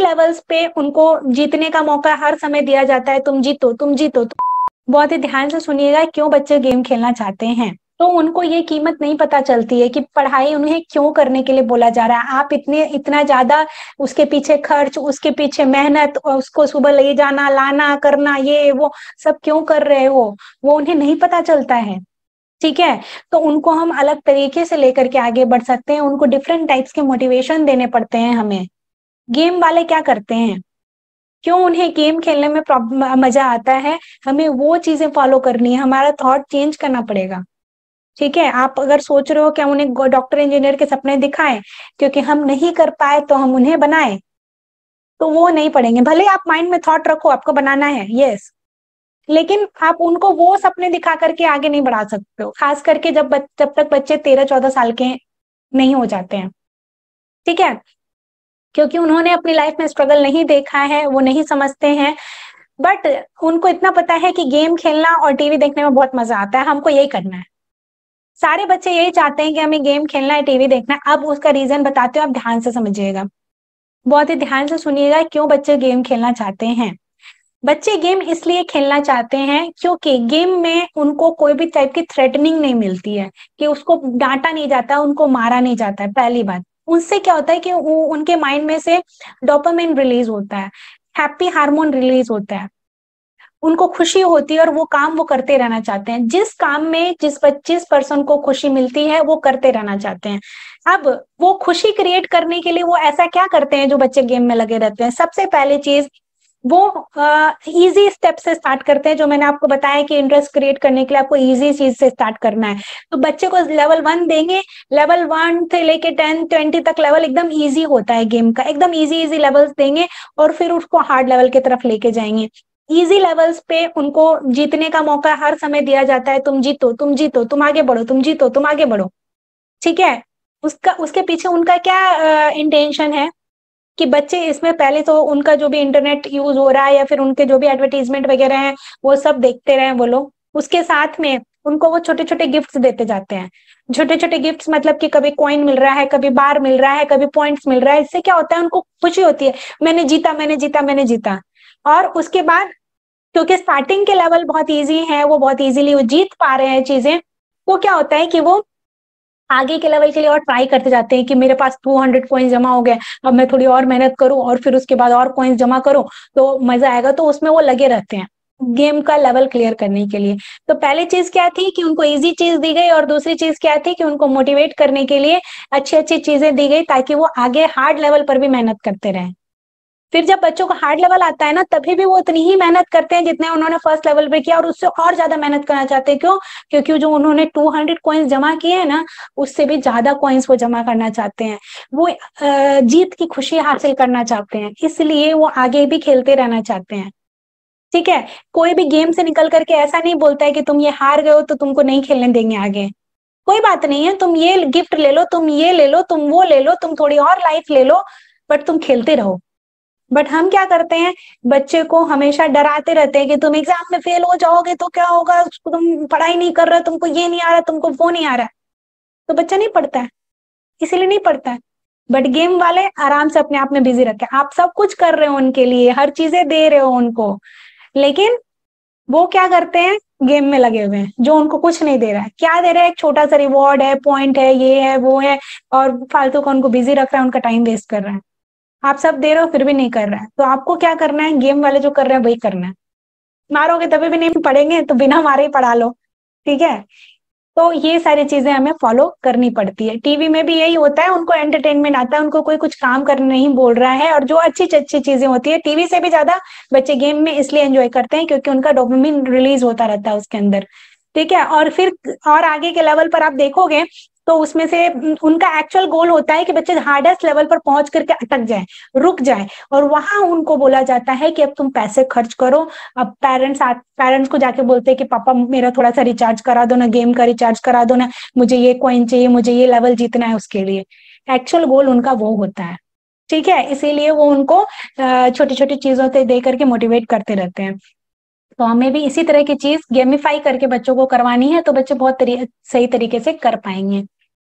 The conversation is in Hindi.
लेवल्स पे उनको जीतने का मौका हर समय दिया जाता है तुम जीतो तुम जीतो तुम तो बहुत ही ध्यान से सुनिएगा क्यों बच्चे गेम खेलना चाहते हैं तो उनको ये कीमत नहीं पता चलती है कि पढ़ाई उन्हें क्यों करने के लिए बोला जा रहा है आप इतने इतना ज्यादा उसके पीछे खर्च उसके पीछे मेहनत उसको सुबह ले जाना लाना करना ये वो सब क्यों कर रहे हो वो उन्हें नहीं पता चलता है ठीक है तो उनको हम अलग तरीके से लेकर के आगे बढ़ सकते हैं उनको डिफरेंट टाइप्स के मोटिवेशन देने पड़ते हैं हमें गेम वाले क्या करते हैं क्यों उन्हें गेम खेलने में मजा आता है हमें वो चीजें फॉलो करनी है हमारा थॉट चेंज करना पड़ेगा ठीक है आप अगर सोच रहे हो हम उन्हें डॉक्टर इंजीनियर के सपने दिखाएं क्योंकि हम नहीं कर पाए तो हम उन्हें बनाए तो वो नहीं पड़ेंगे भले आप माइंड में थॉट रखो आपको बनाना है यस लेकिन आप उनको वो सपने दिखा करके आगे नहीं बढ़ा सकते हो खास करके जब जब तक बच्चे तेरह चौदह साल के नहीं हो जाते हैं ठीक है क्योंकि उन्होंने अपनी लाइफ में स्ट्रगल नहीं देखा है वो नहीं समझते हैं बट उनको इतना पता है कि गेम खेलना और टीवी देखने में बहुत मजा आता है हमको यही करना है सारे बच्चे यही चाहते हैं कि हमें गेम खेलना है टीवी देखना है अब उसका रीजन बताते हो आप ध्यान से समझिएगा बहुत ही ध्यान से सुनिएगा क्यों बच्चे गेम खेलना चाहते हैं बच्चे गेम इसलिए खेलना चाहते हैं क्योंकि गेम में उनको कोई भी टाइप की थ्रेटनिंग नहीं मिलती है कि उसको डांटा नहीं जाता उनको मारा नहीं जाता है पहली बात उससे क्या होता है कि उ, उनके माइंड में से डोपामिन रिलीज होता है हैप्पी हार्मोन रिलीज होता है उनको खुशी होती है और वो काम वो करते रहना चाहते हैं जिस काम में जिस जिस पर्सन को खुशी मिलती है वो करते रहना चाहते हैं अब वो खुशी क्रिएट करने के लिए वो ऐसा क्या करते हैं जो बच्चे गेम में लगे रहते हैं सबसे पहले चीज वो इजी uh, स्टेप से स्टार्ट करते हैं जो मैंने आपको बताया कि इंटरेस्ट क्रिएट करने के लिए आपको इजी चीज से स्टार्ट करना है तो बच्चे को लेवल वन देंगे लेवल वन से लेके टेन ट्वेंटी तक लेवल एकदम इजी होता है गेम का एकदम इजी इजी लेवल्स देंगे और फिर उसको हार्ड लेवल की तरफ लेके जाएंगे इजी लेवल्स पे उनको जीतने का मौका हर समय दिया जाता है तुम जीतो तुम जीतो तुम आगे बढ़ो तुम जीतो तुम आगे बढ़ो ठीक है उसका उसके पीछे उनका क्या इंटेंशन है कि बच्चे इसमें पहले तो उनका जो भी इंटरनेट यूज हो रहा है या फिर उनके जो भी एडवर्टीजमेंट वगैरह है वो सब देखते रहे वो लोग उसके साथ में उनको वो छोटे छोटे गिफ्ट्स देते जाते हैं छोटे छोटे गिफ्ट्स मतलब कि कभी कॉइन मिल रहा है कभी बार मिल रहा है कभी पॉइंट्स मिल रहा है इससे क्या होता है उनको खुशी होती है मैंने जीता मैंने जीता मैंने जीता और उसके बाद क्योंकि स्टार्टिंग के लेवल बहुत ईजी है वो बहुत इजीली वो जीत पा रहे हैं चीजें वो क्या होता है कि वो आगे के लेवल के लिए और ट्राई करते जाते हैं कि मेरे पास टू हंड्रेड कॉइन्स जमा हो गए अब मैं थोड़ी और मेहनत करूं और फिर उसके बाद और कॉइन्स जमा करूं तो मजा आएगा तो उसमें वो लगे रहते हैं गेम का लेवल क्लियर करने के लिए तो पहली चीज क्या थी कि उनको इजी चीज दी गई और दूसरी चीज क्या थी कि उनको मोटिवेट करने के लिए अच्छी अच्छी चीजें दी गई ताकि वो आगे हार्ड लेवल पर भी मेहनत करते रहें फिर जब बच्चों का हार्ड लेवल आता है ना तभी भी वो उतनी ही मेहनत करते हैं जितने उन्होंने फर्स्ट लेवल पे किया और उससे और ज्यादा मेहनत करना चाहते हैं क्यों क्योंकि जो उन्होंने टू हंड्रेड कॉइन्स जमा किए हैं ना उससे भी ज्यादा कॉइन्स वो जमा करना चाहते हैं वो जीत की खुशी हासिल करना चाहते हैं इसलिए वो आगे भी खेलते रहना चाहते हैं ठीक है कोई भी गेम से निकल करके ऐसा नहीं बोलता है कि तुम ये हार गए हो तो तुमको नहीं खेलने देंगे आगे कोई बात नहीं है तुम ये गिफ्ट ले लो तुम ये ले लो तुम वो ले लो तुम थोड़ी और लाइफ ले लो बट तुम खेलते रहो बट हम क्या करते हैं बच्चे को हमेशा डराते रहते हैं कि तुम एग्जाम में फेल हो जाओगे तो क्या होगा तुम पढ़ाई नहीं कर रहे तुमको ये नहीं आ रहा तुमको वो नहीं आ रहा तो बच्चा नहीं पढ़ता है इसीलिए नहीं पढ़ता है बट गेम वाले आराम से अपने आप में बिजी रखे आप सब कुछ कर रहे हो उनके लिए हर चीजें दे रहे हो उनको लेकिन वो क्या करते हैं गेम में लगे हुए हैं जो उनको कुछ नहीं दे रहा है क्या दे रहा है एक छोटा सा रिवॉर्ड है पॉइंट है ये है वो है और फालतू का उनको बिजी रख रहा है उनका टाइम वेस्ट कर रहा है आप सब दे रहे हो फिर भी नहीं कर रहे हैं तो आपको क्या करना है गेम वाले जो कर रहे हैं वही करना है मारोगे तभी भी नहीं पढ़ेंगे तो बिना मारे ही पढ़ा लो ठीक है तो ये सारी चीजें हमें फॉलो करनी पड़ती है टीवी में भी यही होता है उनको एंटरटेनमेंट आता है उनको कोई कुछ काम करने नहीं बोल रहा है और जो अच्छी अच्छी चीजें होती है टीवी से भी ज्यादा बच्चे गेम में इसलिए एंजॉय करते हैं क्योंकि उनका डोपामिन रिलीज होता रहता है उसके अंदर ठीक है और फिर और आगे के लेवल पर आप देखोगे तो उसमें से उनका एक्चुअल गोल होता है कि बच्चे हार्डेस्ट लेवल पर पहुंच करके अटक जाए रुक जाए और वहां उनको बोला जाता है कि अब तुम पैसे खर्च करो अब पेरेंट्स पेरेंट्स को जाके बोलते हैं कि पापा मेरा थोड़ा सा रिचार्ज करा दो ना गेम का रिचार्ज करा दो ना मुझे ये क्वाइन चाहिए मुझे ये लेवल जीतना है उसके लिए एक्चुअल गोल उनका वो होता है ठीक है इसीलिए वो उनको छोटी छोटी चीजों से दे करके मोटिवेट करते रहते हैं तो हमें भी इसी तरह की चीज गेमिफाई करके बच्चों को करवानी है तो बच्चे बहुत तरी, सही तरीके से कर पाएंगे